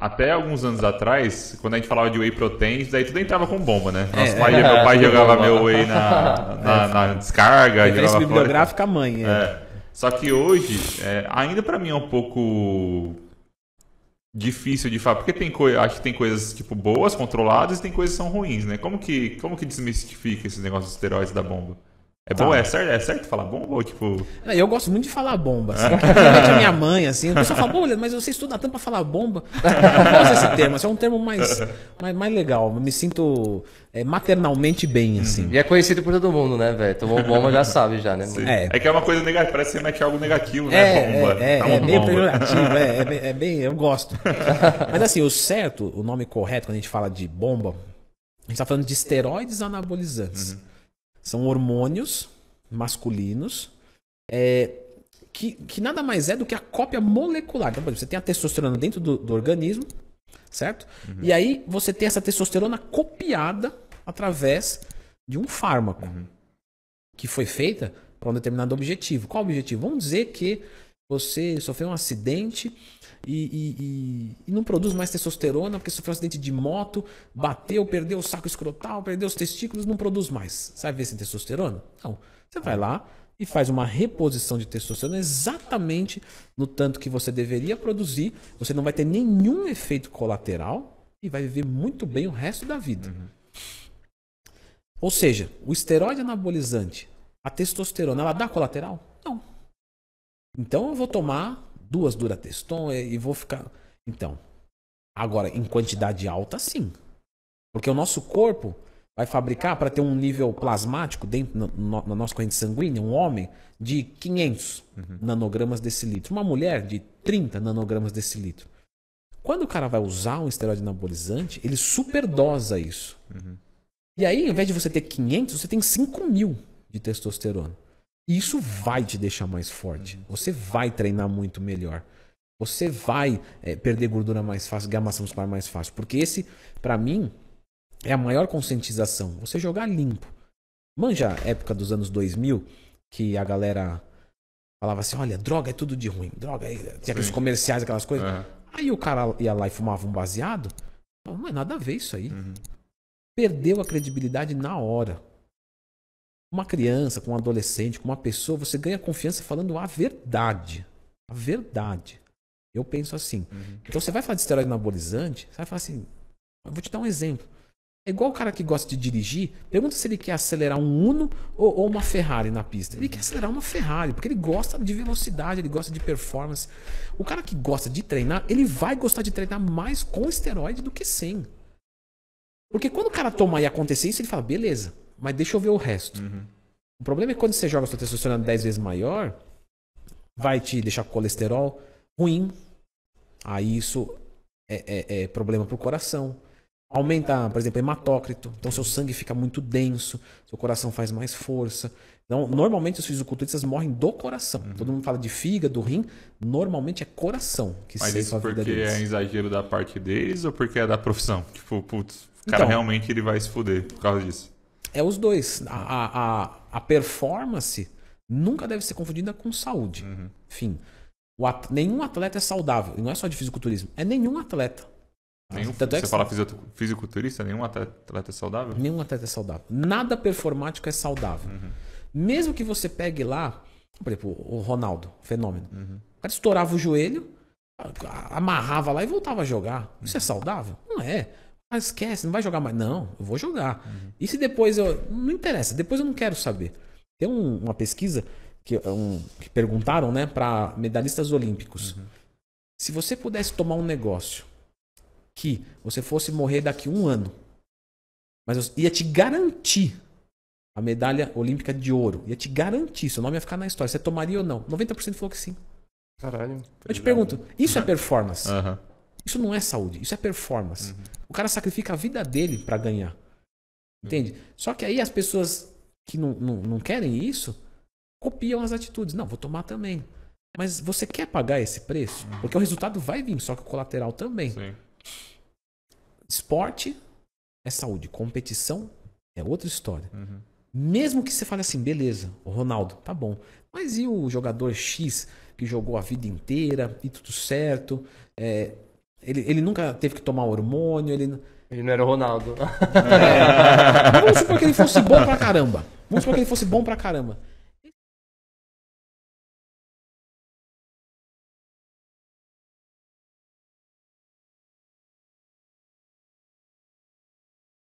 até alguns anos atrás, quando a gente falava de whey protein, daí tudo entrava com bomba, né? É, Nosso é, pai, é, meu pai jogava meu whey na, na, é, na descarga. Referência bibliográfica fora. mãe. É. é. Só que hoje, ainda para mim é um pouco difícil de falar, porque tem acho que tem coisas tipo boas, controladas, e tem coisas que são ruins, né? Como que, como que desmistifica esses negócios de esteroides da bomba? É tá. bom, é, certo, é certo falar bomba ou tipo. É, eu gosto muito de falar bomba. Assim. a minha mãe, assim, a pessoa fala, olha, mas você estuda tanto pra falar bomba. Eu gosto desse termo, assim, é um termo mais, mais, mais legal. Eu me sinto é, maternalmente bem, uhum. assim. E é conhecido por todo mundo, né, velho? Tomou bomba já sabe, já, né? É. é. que é uma coisa negativa, parece ser que é algo negativo, né? É, bomba. É, é, tá é bem pejorativo, é, é, é, bem. Eu gosto. mas assim, o certo, o nome correto, quando a gente fala de bomba, a gente tá falando de esteroides anabolizantes. Uhum. São hormônios masculinos é, que, que nada mais é do que a cópia molecular. Então, por exemplo, você tem a testosterona dentro do, do organismo, certo? Uhum. E aí você tem essa testosterona copiada através de um fármaco uhum. que foi feita para um determinado objetivo. Qual o objetivo? Vamos dizer que você sofreu um acidente e, e, e, não produz mais testosterona porque sofreu um acidente de moto, bateu, perdeu o saco escrotal, perdeu os testículos, não produz mais. Sabe ver sem testosterona? Não. Você vai lá e faz uma reposição de testosterona exatamente no tanto que você deveria produzir. Você não vai ter nenhum efeito colateral e vai viver muito bem o resto da vida. Uhum. Ou seja, o esteroide anabolizante, a testosterona, ela dá colateral? Não. Então eu vou tomar duas Durateston e vou ficar. Então, agora em quantidade alta, sim. Porque o nosso corpo vai fabricar para ter um nível plasmático dentro na nossa corrente sanguínea, um homem de 500 uhum. nanogramas decilitro, uma mulher de 30 nanogramas decilitro. Quando o cara vai usar um esteroide anabolizante, ele superdosa isso. Uhum. E aí, ao invés de você ter 500, você tem 5 mil de testosterona. E isso vai te deixar mais forte. Você vai treinar muito melhor. Você vai é, perder gordura mais fácil, ganhar massa muscular mais fácil. Porque esse, para mim, é a maior conscientização. Você jogar limpo. Manja a época dos anos 2000, que a galera falava assim: olha, droga é tudo de ruim. Droga, é... tinha aqueles comerciais, aquelas coisas. Uhum. Aí o cara ia lá e fumava um baseado. Não é nada a ver isso aí. Uhum. Perdeu a credibilidade na hora uma criança, com um adolescente, com uma pessoa, você ganha confiança falando a verdade. A verdade. Eu penso assim. Uhum. Então você vai falar de esteroide anabolizante, você vai falar assim. Eu vou te dar um exemplo. É igual o cara que gosta de dirigir, pergunta se ele quer acelerar um Uno ou, ou uma Ferrari na pista. Ele quer acelerar uma Ferrari, porque ele gosta de velocidade, ele gosta de performance. O cara que gosta de treinar, ele vai gostar de treinar mais com esteroide do que sem. Porque quando o cara toma e acontecer isso, ele fala, beleza, mas deixa eu ver o resto. Uhum. O problema é que quando você joga sua testosterona 10 vezes maior, vai te deixar colesterol ruim. Aí isso é, é, é problema pro coração. Aumenta, por exemplo, hematócrito. Então seu sangue fica muito denso, seu coração faz mais força. Então, normalmente os fisiculturistas morrem do coração. Uhum. Todo mundo fala de fígado, rim. Normalmente é coração que Mas isso porque deles. é exagero da parte deles ou porque é da profissão? Tipo, putz, o cara então, realmente ele vai se fuder por causa disso é os dois. A, a, a performance nunca deve ser confundida com saúde. Uhum. Enfim, at nenhum atleta é saudável. E não é só de fisiculturismo, é nenhum atleta. Nenhum, é você é que... fala fisiculturista, nenhum atleta é saudável? Nenhum atleta é saudável. Nada performático é saudável. Uhum. Mesmo que você pegue lá, por exemplo, o Ronaldo, fenômeno. Uhum. O cara estourava o joelho, amarrava lá e voltava a jogar. Isso é saudável? Não é. Ah, esquece, não vai jogar mais. Não, eu vou jogar. Uhum. E se depois eu. Não interessa, depois eu não quero saber. Tem um, uma pesquisa que, um, que perguntaram, né, para medalhistas olímpicos. Uhum. Se você pudesse tomar um negócio que você fosse morrer daqui um ano, mas ia te garantir a medalha olímpica de ouro, ia te garantir, seu nome ia ficar na história, você tomaria ou não? 90% falou que sim. Caralho. Eu te pergunto, isso é uhum. performance. Uhum. Isso não é saúde, isso é performance. Uhum. O cara sacrifica a vida dele para ganhar. Uhum. Entende? Uhum. Só que aí as pessoas que não, não, não querem isso copiam as atitudes. Não, vou tomar também. Mas você quer pagar esse preço? Uhum. Porque o resultado vai vir, só que o colateral também. Sim. Esporte é saúde, competição é outra história. Uhum. Mesmo que você fale assim, beleza, o Ronaldo, tá bom. Mas e o jogador X que jogou a vida inteira e tudo certo? É, ele, ele nunca teve que tomar hormônio, ele. Ele não era o Ronaldo. É. Vamos supor que ele fosse bom pra caramba. Vamos supor que ele fosse bom pra caramba.